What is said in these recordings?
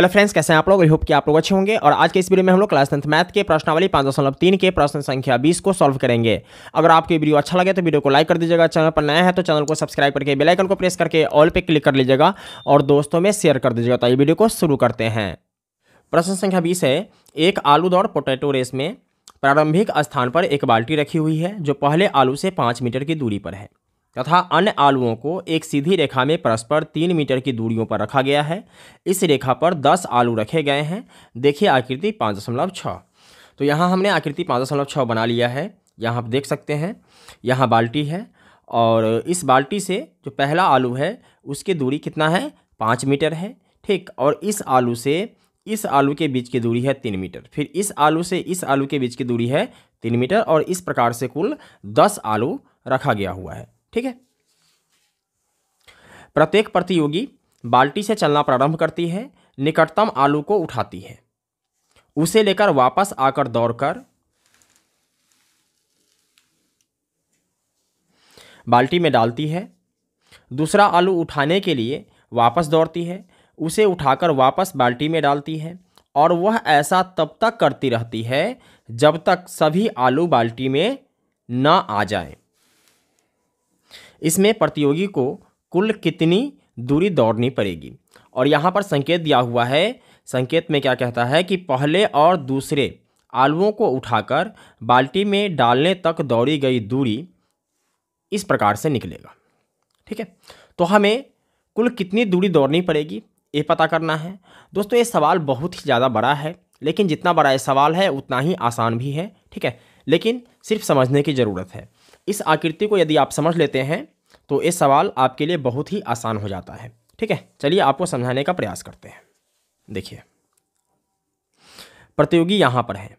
Hello friends कैसे हैं आप लोग आई होप कि आप लोग अच्छे होंगे और आज के इस वीडियो में हम लोग क्लास टेंथ मैथ के प्रश्नावली पाँच दशमलव तीन के प्रश्न संख्या बीस को सॉल्व करेंगे अगर आपको वीडियो अच्छा लगे तो वीडियो को लाइक कर दीजिएगा चैनल पर नया है तो चैनल को सब्सक्राइब करके बेलाइकन को प्रेस करके ऑल पे क्लिक कर लीजिएगा और दोस्तों में शेयर कर दीजिएगा तो ये वीडियो को शुरू करते हैं प्रश्न संख्या बीस है एक आलू दौड़ पोटैटो रेस में प्रारंभिक स्थान पर एक बाल्टी रखी हुई है जो पहले आलू से पाँच मीटर की दूरी पर है तथा अन्य आलुओं को एक सीधी रेखा में परस्पर तीन मीटर की दूरियों पर रखा गया है इस रेखा पर दस आलू रखे गए हैं देखिए आकृति पाँच दशमलव छः तो यहाँ हमने आकृति पाँच दशमलव छः बना लिया है यहाँ आप देख सकते हैं यहाँ बाल्टी है और इस बाल्टी से जो पहला आलू है उसकी दूरी कितना है पाँच मीटर है ठीक और इस आलू से इस आलू के बीच की दूरी है तीन मीटर फिर इस आलू से इस आलू के बीच की दूरी है तीन मीटर और इस प्रकार से कुल दस आलू रखा गया हुआ है ठीक है प्रत्येक प्रतियोगी बाल्टी से चलना प्रारंभ करती है निकटतम आलू को उठाती है उसे लेकर वापस आकर दौड़कर बाल्टी में डालती है दूसरा आलू उठाने के लिए वापस दौड़ती है उसे उठाकर वापस बाल्टी में डालती है और वह ऐसा तब तक करती रहती है जब तक सभी आलू बाल्टी में ना आ जाएं। इसमें प्रतियोगी को कुल कितनी दूरी दौड़नी पड़ेगी और यहाँ पर संकेत दिया हुआ है संकेत में क्या कहता है कि पहले और दूसरे आलुओं को उठाकर बाल्टी में डालने तक दौड़ी गई दूरी इस प्रकार से निकलेगा ठीक है तो हमें कुल कितनी दूरी दौड़नी पड़ेगी ये पता करना है दोस्तों ये सवाल बहुत ही ज़्यादा बड़ा है लेकिन जितना बड़ा ये सवाल है उतना ही आसान भी है ठीक है लेकिन सिर्फ समझने की ज़रूरत है इस आकृति को यदि आप समझ लेते हैं तो ये सवाल आपके लिए बहुत ही आसान हो जाता है ठीक है चलिए आपको समझाने का प्रयास करते हैं देखिए प्रतियोगी यहाँ पर है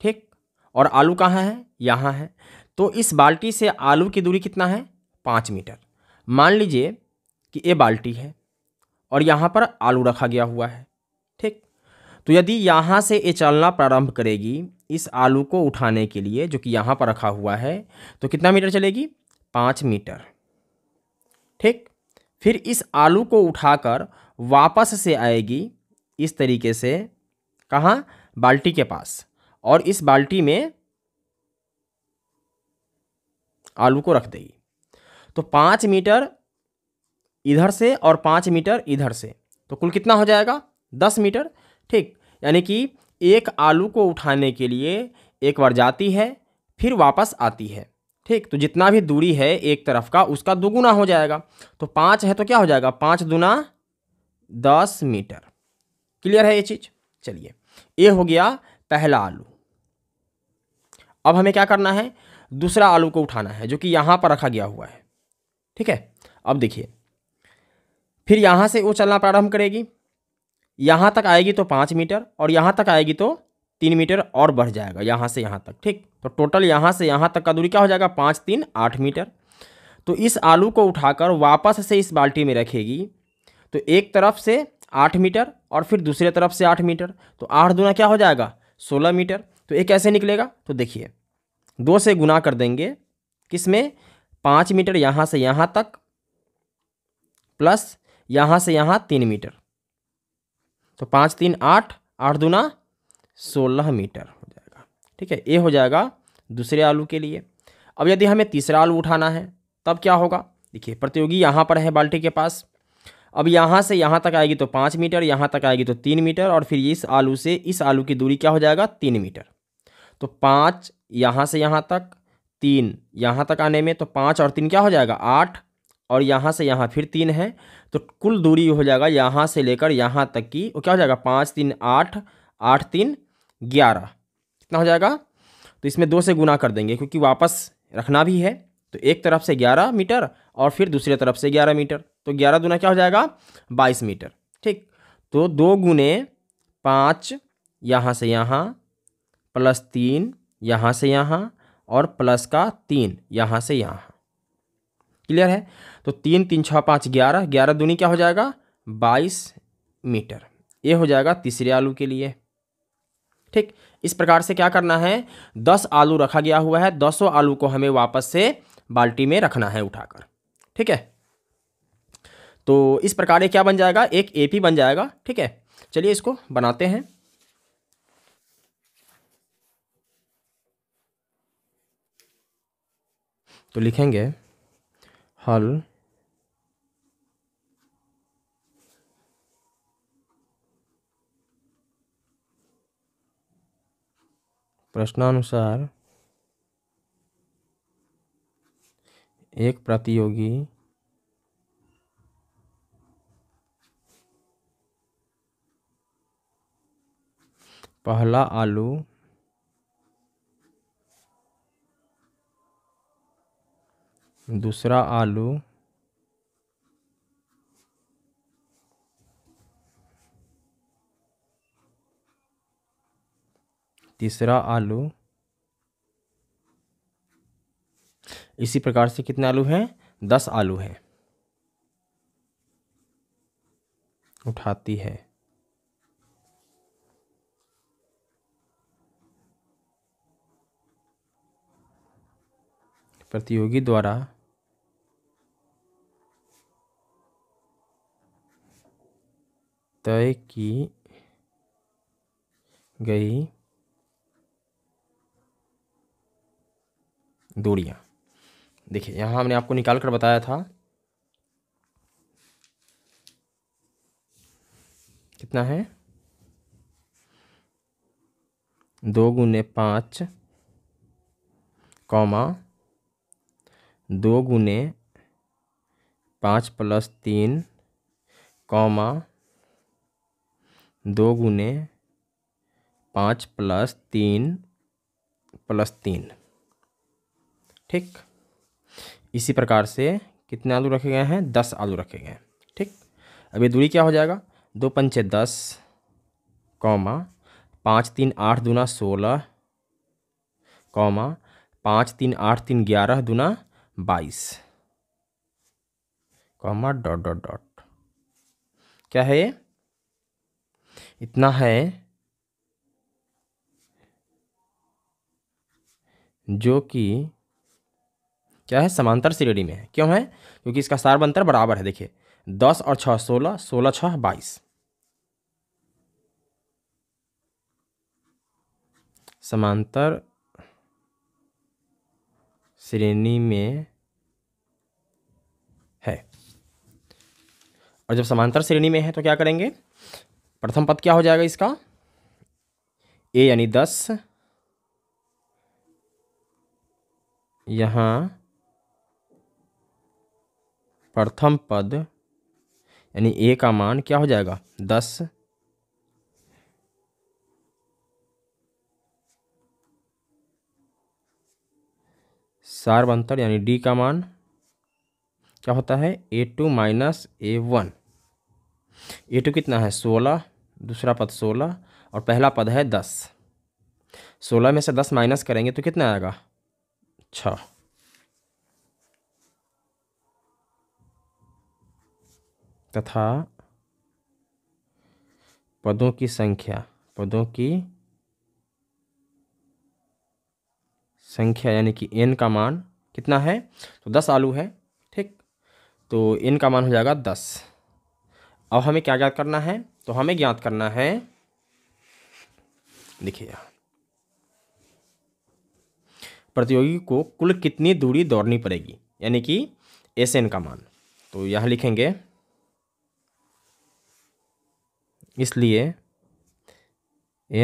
ठीक और आलू कहाँ है यहाँ है तो इस बाल्टी से आलू की दूरी कितना है पाँच मीटर मान लीजिए कि ये बाल्टी है और यहाँ पर आलू रखा गया हुआ है ठीक तो यदि यहाँ से ये चलना प्रारंभ करेगी इस आलू को उठाने के लिए जो कि यहाँ पर रखा हुआ है तो कितना मीटर चलेगी पाँच मीटर ठीक फिर इस आलू को उठाकर वापस से आएगी इस तरीके से कहाँ बाल्टी के पास और इस बाल्टी में आलू को रख देगी तो पाँच मीटर इधर से और पाँच मीटर इधर से तो कुल कितना हो जाएगा दस मीटर ठीक यानी कि एक आलू को उठाने के लिए एक बार जाती है फिर वापस आती है ठीक तो जितना भी दूरी है एक तरफ का उसका दोगुना हो जाएगा तो पाँच है तो क्या हो जाएगा पाँच दुना दस मीटर क्लियर है ये चीज़ चलिए ये हो गया पहला आलू अब हमें क्या करना है दूसरा आलू को उठाना है जो कि यहाँ पर रखा गया हुआ है ठीक है अब देखिए फिर यहाँ से वो चलना प्रारंभ करेगी यहाँ तक आएगी तो पाँच मीटर और यहाँ तक आएगी तो तीन मीटर और बढ़ जाएगा यहाँ से यहाँ तक ठीक तो टोटल यहाँ से यहाँ तक का दूरी क्या हो जाएगा पाँच तीन आठ मीटर तो इस आलू को उठाकर वापस से इस बाल्टी में रखेगी तो एक तरफ से आठ मीटर और फिर दूसरे तरफ से आठ मीटर तो आठ दुना क्या हो जाएगा सोलह मीटर तो ये कैसे निकलेगा तो देखिए दो से गुना कर देंगे किस में पाँच मीटर यहाँ से यहाँ तक प्लस यहाँ से यहाँ तीन मीटर तो पाँच तीन आठ आठ दुना सोलह मीटर हो जाएगा ठीक है ये हो जाएगा दूसरे आलू के लिए अब यदि हमें तीसरा आलू उठाना है तब क्या होगा देखिए प्रतियोगी यहाँ पर है बाल्टी के पास अब यहाँ से यहाँ तक आएगी तो पाँच मीटर यहाँ तक आएगी तो तीन मीटर और फिर इस आलू से इस आलू की दूरी क्या हो जाएगा तीन मीटर तो पाँच यहाँ से यहाँ तक तीन यहाँ तक आने में तो पाँच और तीन क्या हो जाएगा आठ और यहाँ से यहाँ फिर तीन है तो कुल दूरी हो जाएगा यहाँ से लेकर यहाँ तक की वो क्या हो जाएगा पाँच तीन आठ आठ तीन ग्यारह कितना हो जाएगा तो इसमें दो से गुना कर देंगे क्योंकि वापस रखना भी है तो एक तरफ से ग्यारह मीटर और फिर दूसरे तरफ से ग्यारह मीटर तो ग्यारह गुना क्या हो जाएगा बाईस मीटर ठीक तो दो गुने पाँच यहाँ से यहाँ प्लस तीन यहाँ से यहाँ और प्लस का तीन यहाँ से यहाँ क्लियर है तो तीन तीन छः पाँच ग्यारह ग्यारह दूनी क्या हो जाएगा बाईस मीटर ये हो जाएगा तीसरे आलू के लिए ठीक इस प्रकार से क्या करना है दस आलू रखा गया हुआ है दसों आलू को हमें वापस से बाल्टी में रखना है उठाकर ठीक है तो इस प्रकार ये क्या बन जाएगा एक एपी बन जाएगा ठीक है चलिए इसको बनाते हैं तो लिखेंगे हल प्रश्नानुसार एक प्रतियोगी पहला आलू दूसरा आलू तीसरा आलू इसी प्रकार से कितने आलू हैं दस आलू हैं उठाती है प्रतियोगी द्वारा तय की गई दूरियां देखिए यहाँ हमने आपको निकाल कर बताया था कितना है दो गुने पाँच कौमा दो गुने पाँच प्लस तीन कौमा दो गुने पाँच प्लस तीन प्लस तीन ठीक इसी प्रकार से कितने आलू रखे गए हैं दस आलू रखे गए हैं ठीक अब ये दूरी क्या हो जाएगा दो पंचे दस कौमा पाँच तीन आठ दूना सोलह कौमा पाँच तीन आठ तीन ग्यारह दूना बाईस कौमा डॉट डॉट डॉट क्या है ये इतना है जो कि क्या है समांतर श्रेणी में है क्यों है क्योंकि इसका सार बंतर बराबर है देखिए दस और छः सोलह सोलह छः बाईस समांतर श्रेणी में है और जब समांतर श्रेणी में है तो क्या करेंगे प्रथम पद क्या हो जाएगा इसका ए यानी दस यहाँ प्रथम पद यानी ए का मान क्या हो जाएगा दस सार्वंतर यानी डी का मान क्या होता है A two minus A one A two कितना है सोलह दूसरा पद सोलह और पहला पद है दस सोलह में से दस माइनस करेंगे तो कितना आएगा छ तथा पदों की संख्या पदों की संख्या यानी कि एन का मान कितना है तो दस आलू है ठीक तो एन का मान हो जाएगा दस अब हमें क्या क्या करना है तो हमें ज्ञात करना है देखिए प्रतियोगी को कुल कितनी दूरी दौड़नी पड़ेगी यानी कि एस एन का मान तो यहाँ लिखेंगे इसलिए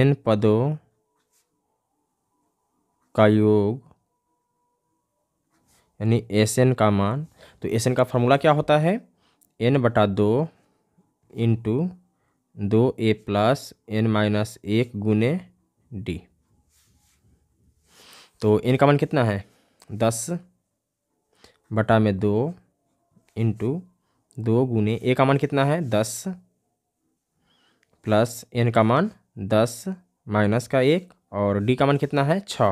एन पदों का योग यानी एस एन का मान तो एस एन का फॉर्मूला क्या होता है एन बटा दो इंटू दो ए प्लस एन माइनस एक गुने डी तो एन का मान कितना है दस बटा में दो इंटू दो गुने ए का मान कितना है दस प्लस एन का मान दस माइनस का एक और डी का मान कितना है छ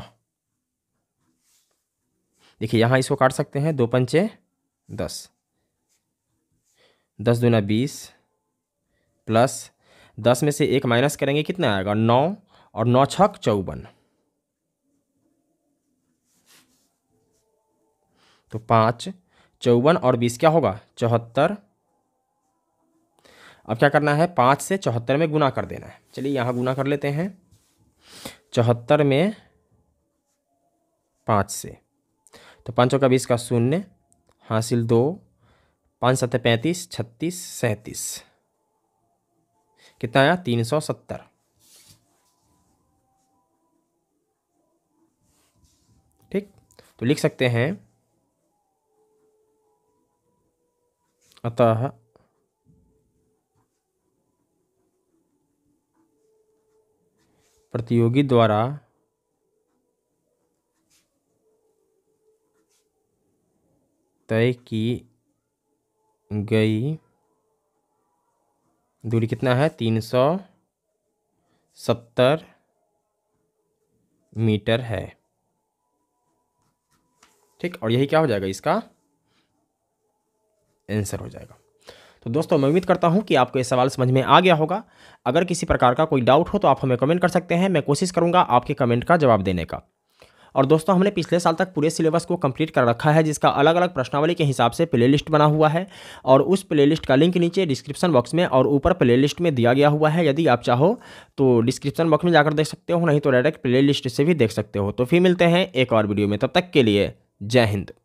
देखिए यहाँ इसको काट सकते हैं दो पंचे दस दस दूना बीस प्लस दस में से एक माइनस करेंगे कितना आएगा नौ और नौ छक चौवन तो पाँच चौवन और बीस क्या होगा चौहत्तर अब क्या करना है पाँच से चौहत्तर में गुना कर देना है चलिए यहाँ गुना कर लेते हैं चौहत्तर में पाँच से तो पाँचों का बीस का शून्य हासिल दो पाँच सत्तर पैंतीस छत्तीस सैंतीस कितना आया तीन सौ सत्तर ठीक तो लिख सकते हैं अतः प्रतियोगी द्वारा तय की गई दूरी कितना है तीन सौ सत्तर मीटर है ठीक और यही क्या हो जाएगा इसका आंसर हो जाएगा तो दोस्तों मैं उम्मीद करता हूं कि आपको ये सवाल समझ में आ गया होगा अगर किसी प्रकार का कोई डाउट हो तो आप हमें कमेंट कर सकते हैं मैं कोशिश करूंगा आपके कमेंट का जवाब देने का और दोस्तों हमने पिछले साल तक पूरे सिलेबस को कंप्लीट कर रखा है जिसका अलग अलग प्रश्नावली के हिसाब से प्ले लिस्ट बना हुआ है और उस प्ले लिस्ट का लिंक नीचे डिस्क्रिप्शन बॉक्स में और ऊपर प्ले लिस्ट में दिया गया हुआ है यदि आप चाहो तो डिस्क्रिप्शन बॉक्स में जाकर देख सकते हो नहीं तो डायरेक्ट प्ले लिस्ट से भी देख सकते हो तो फिर मिलते हैं एक और वीडियो में तब तक के लिए जय हिंद